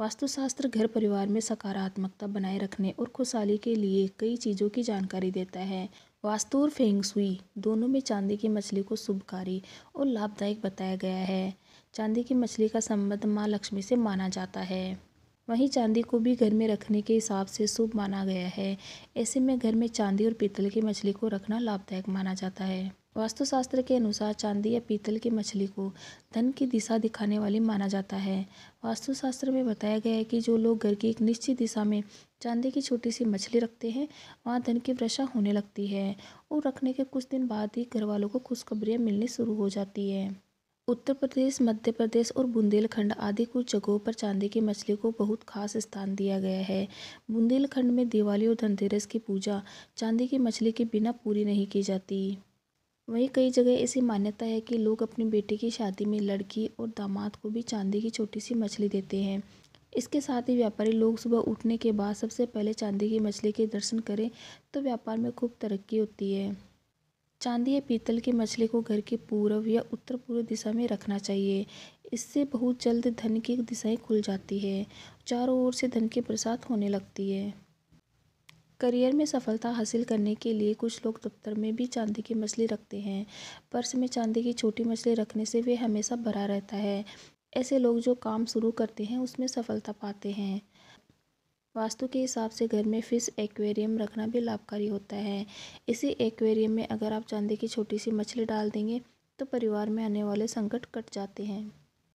वास्तुशास्त्र घर परिवार में सकारात्मकता बनाए रखने और खुशहाली के लिए कई चीज़ों की जानकारी देता है वास्तु और फेंगसुई दोनों में चांदी की मछली को शुभकारी और लाभदायक बताया गया है चांदी की मछली का संबंध माँ लक्ष्मी से माना जाता है वहीं चांदी को भी घर में रखने के हिसाब से शुभ माना गया है ऐसे में घर में चांदी और पीतल की मछली को रखना लाभदायक माना जाता है वास्तुशास्त्र के अनुसार चांदी या पीतल की मछली को धन की दिशा दिखाने वाली माना जाता है वास्तुशास्त्र में बताया गया है कि जो लोग घर की एक निश्चित दिशा में चांदी की छोटी सी मछली रखते हैं वहाँ धन की वर्षा होने लगती है और रखने के कुछ दिन बाद ही घर वालों को खुशखबरियाँ मिलनी शुरू हो जाती है उत्तर प्रदेश मध्य प्रदेश और बुंदेलखंड आदि कुछ जगहों पर चांदी की मछली को बहुत खास स्थान दिया गया है बुंदेलखंड में दिवाली और धनतेरस की पूजा चांदी की मछली के बिना पूरी नहीं की जाती वहीं कई जगह ऐसी मान्यता है कि लोग अपनी बेटी की शादी में लड़की और दामाद को भी चांदी की छोटी सी मछली देते हैं इसके साथ ही व्यापारी लोग सुबह उठने के बाद सबसे पहले चांदी की मछली के दर्शन करें तो व्यापार में खूब तरक्की होती है चांदी या पीतल की मछली को घर के पूर्व या उत्तर पूर्व दिशा में रखना चाहिए इससे बहुत जल्द धन की दिशाएं खुल जाती है चारों ओर से धन की बरसात होने लगती है करियर में सफलता हासिल करने के लिए कुछ लोग दफ्तर में भी चांदी की मछली रखते हैं पर्स में चांदी की छोटी मछली रखने से वे हमेशा भरा रहता है ऐसे लोग जो काम शुरू करते हैं उसमें सफलता पाते हैं वास्तु के हिसाब से घर में फिश एक्वेरियम रखना भी लाभकारी होता है इसी एक्वेरियम में अगर आप चांदी की छोटी सी मछली डाल देंगे तो परिवार में आने वाले संकट कट जाते हैं